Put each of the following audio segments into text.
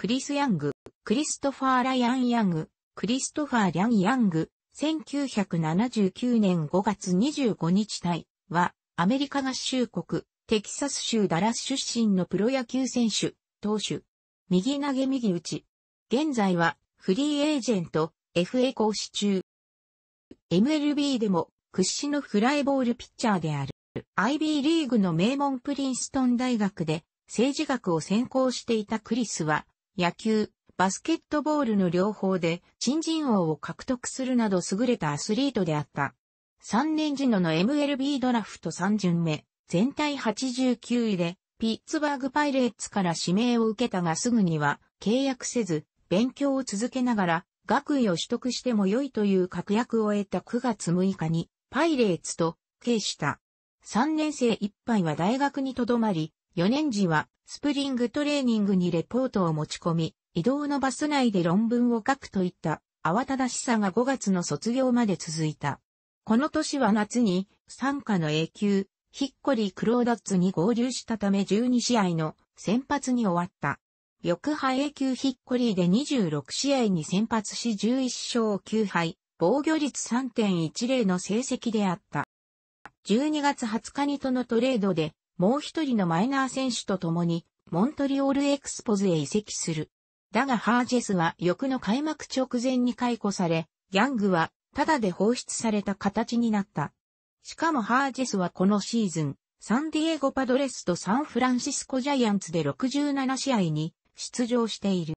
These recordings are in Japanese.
クリス・ヤング、クリストファー・ライアン・ヤング、クリストファー・リャン・ヤング、1979年5月25日体は、アメリカ合衆国、テキサス州ダラス出身のプロ野球選手、投手。右投げ右打ち。現在は、フリーエージェント、FA 講師中。MLB でも、屈指のフライボールピッチャーである。IB リーグの名門プリンストン大学で、政治学を専攻していたクリスは、野球、バスケットボールの両方で新人王を獲得するなど優れたアスリートであった。3年時のの MLB ドラフト3巡目、全体89位で、ピッツバーグパイレーツから指名を受けたがすぐには契約せず、勉強を続けながら、学位を取得しても良いという確約を得た9月6日に、パイレーツと、契した。3年生いっぱいは大学にとどまり、4年時は、スプリングトレーニングにレポートを持ち込み、移動のバス内で論文を書くといった慌ただしさが5月の卒業まで続いた。この年は夏に、参加の永久、ヒッコリー・クローダッツに合流したため12試合の先発に終わった。翌波永久ヒッコリーで26試合に先発し11勝9敗、防御率3.10の成績であった。12月20日にとのトレードでもう一人のマイナー選手と共に、モントリオールエクスポズへ移籍する。だがハージェスは翌の開幕直前に解雇され、ヤングはただで放出された形になった。しかもハージェスはこのシーズン、サンディエゴパドレスとサンフランシスコジャイアンツで67試合に出場している。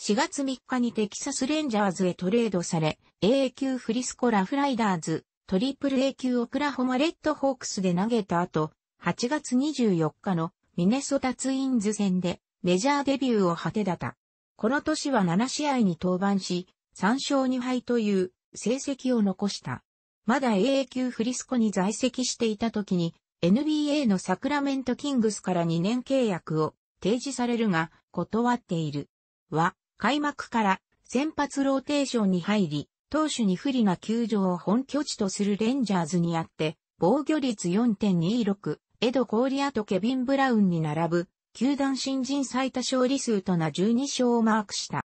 4月3日にテキサスレンジャーズへトレードされ、AA 級フリスコラフライダーズ、トリプル A 級オクラホマレッドホークスで投げた後、8月24日のミネソタツインズ戦でメジャーデビューを果てだった。この年は7試合に登板し、3勝2敗という成績を残した。まだ AA 級フリスコに在籍していた時に NBA のサクラメントキングスから2年契約を提示されるが断っている。は、開幕から先発ローテーションに入り、投手に不利な球場を本拠地とするレンジャーズにあって、防御率4.26、エド・コーリアとケビン・ブラウンに並ぶ、球団新人最多勝利数とな12勝をマークした。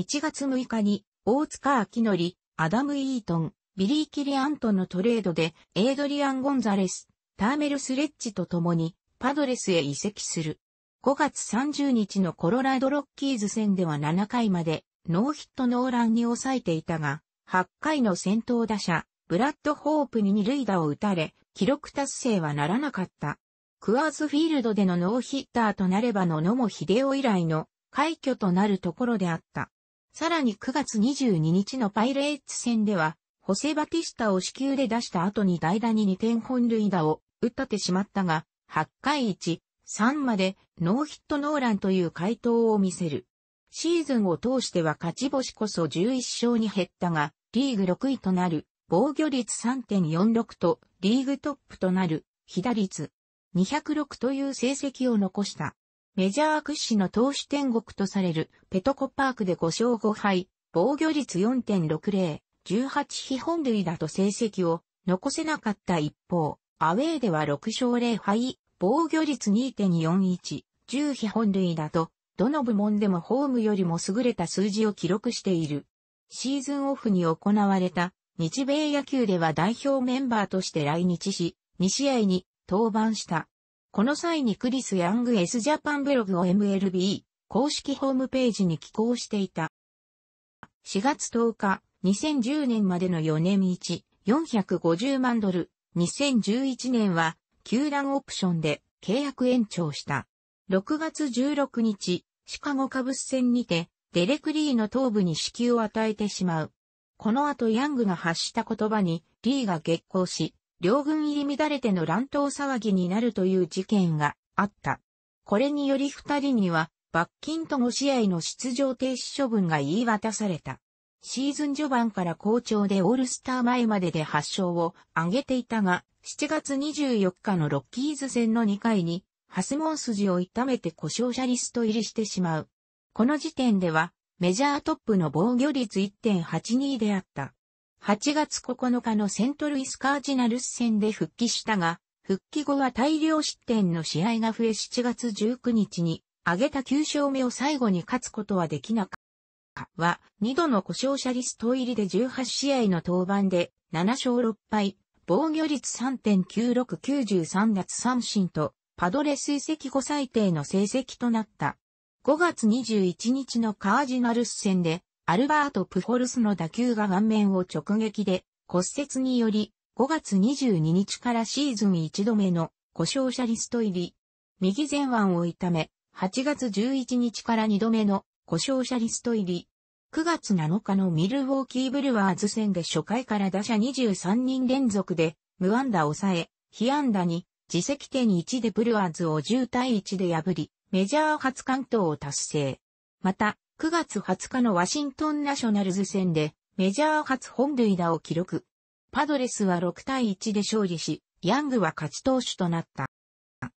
1月6日に、大塚明則、アダム・イートン、ビリー・キリアンとのトレードで、エイドリアン・ゴンザレス、ターメル・スレッジと共に、パドレスへ移籍する。5月30日のコロラドロッキーズ戦では7回まで、ノーヒットノーランに抑えていたが、8回の先頭打者、ブラッドホープに二塁打を打たれ、記録達成はならなかった。クアーズフィールドでのノーヒッターとなればの野茂秀夫以来の快挙となるところであった。さらに9月22日のパイレーツ戦では、ホセ・バティスタを死球で出した後に代打に2点本塁打を打ったてしまったが、8回1、3までノーヒットノーランという回答を見せる。シーズンを通しては勝ち星こそ11勝に減ったが、リーグ6位となる防御率3.46とリーグトップとなる被打率206という成績を残した。メジャー屈指の投手天国とされるペトコパークで5勝5敗、防御率4.60、18飛本塁打と成績を残せなかった一方、アウェーでは6勝0敗、防御率2.41、10飛本塁打と、どの部門でもホームよりも優れた数字を記録している。シーズンオフに行われた日米野球では代表メンバーとして来日し、2試合に登板した。この際にクリス・ヤング S ジャパンブログを MLB 公式ホームページに寄稿していた。4月10日、2010年までの4年1、450万ドル、2011年は球団オプションで契約延長した。6月16日、シカゴカブス戦にて、デレクリーの頭部に支給を与えてしまう。この後ヤングが発した言葉に、リーが激行し、両軍入り乱れての乱闘騒ぎになるという事件があった。これにより二人には、罰金とも試合の出場停止処分が言い渡された。シーズン序盤から好調でオールスター前までで発勝を挙げていたが、7月24日のロッキーズ戦の2回に、ハスモン筋を痛めて故障者リスト入りしてしまう。この時点では、メジャートップの防御率1.82であった。8月9日のセントルイスカージナルス戦で復帰したが、復帰後は大量失点の試合が増え7月19日に挙げた9勝目を最後に勝つことはできなかった。は、2度の故障者リスト入りで18試合の登板で7勝6敗、防御率3.9693奪三振と、パドレス移籍後最低の成績となった。5月21日のカージナルス戦で、アルバート・プホルスの打球が顔面を直撃で骨折により、5月22日からシーズン1度目の故障者リスト入り。右前腕を痛め、8月11日から2度目の故障者リスト入り。9月7日のミルウォーキーブルワーズ戦で初回から打者23人連続で無安打抑え、被安打に自責点1でブルワーズを10対1で破り、メジャー初完投を達成。また、9月20日のワシントンナショナルズ戦で、メジャー初本塁打を記録。パドレスは6対1で勝利し、ヤングは勝ち投手となった。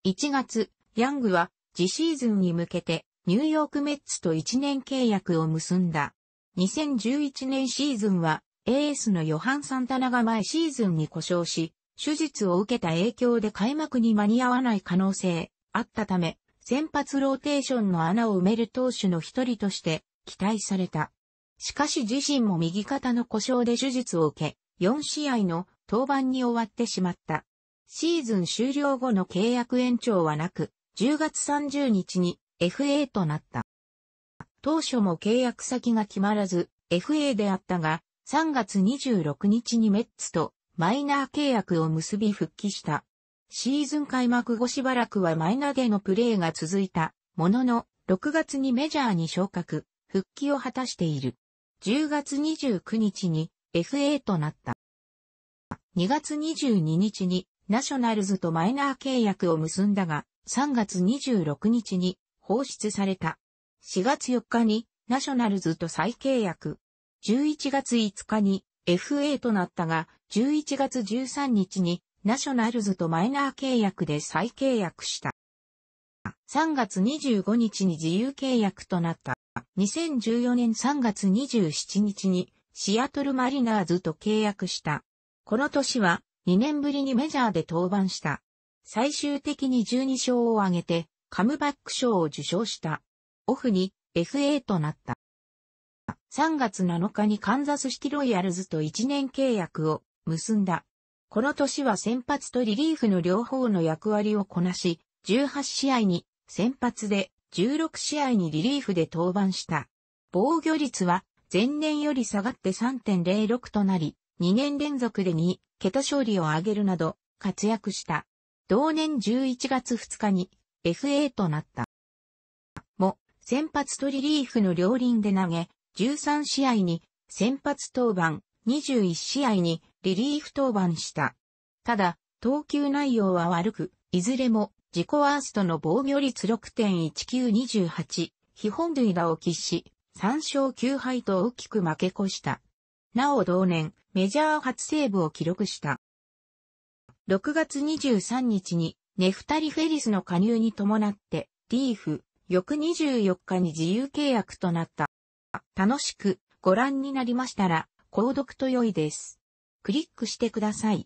1月、ヤングは、次シーズンに向けて、ニューヨークメッツと1年契約を結んだ。2011年シーズンは、エースのヨハン・サンタナが前シーズンに故障し、手術を受けた影響で開幕に間に合わない可能性、あったため、先発ローテーションの穴を埋める投手の一人として期待された。しかし自身も右肩の故障で手術を受け、4試合の登板に終わってしまった。シーズン終了後の契約延長はなく、10月30日に FA となった。当初も契約先が決まらず、FA であったが、3月26日にメッツとマイナー契約を結び復帰した。シーズン開幕後しばらくはマイナでのプレーが続いたものの、6月にメジャーに昇格、復帰を果たしている。10月29日に FA となった。2月22日にナショナルズとマイナー契約を結んだが、3月26日に放出された。4月4日にナショナルズと再契約。11月5日に FA となったが、11月13日にナショナルズとマイナー契約で再契約した。3月25日に自由契約となった。2014年3月27日にシアトルマリナーズと契約した。この年は2年ぶりにメジャーで登板した。最終的に12勝を挙げてカムバック賞を受賞した。オフに FA となった。3月7日にカンザスシティロイヤルズと1年契約を結んだ。この年は先発とリリーフの両方の役割をこなし、18試合に先発で16試合にリリーフで登板した。防御率は前年より下がって3.06となり、2年連続で2桁勝利を挙げるなど活躍した。同年11月2日に FA となった。も、先発とリリーフの両輪で投げ、13試合に先発登板、21試合にリリーフ登板した。ただ、投球内容は悪く、いずれも自己ワーストの防御率6.1928、非本塁打を喫し、3勝9敗と大きく負け越した。なお同年、メジャー初セーブを記録した。6月23日に、ネフタリ・フェリスの加入に伴って、リーフ、翌24日に自由契約となった。楽しくご覧になりましたら、購読と良いです。クリックしてください。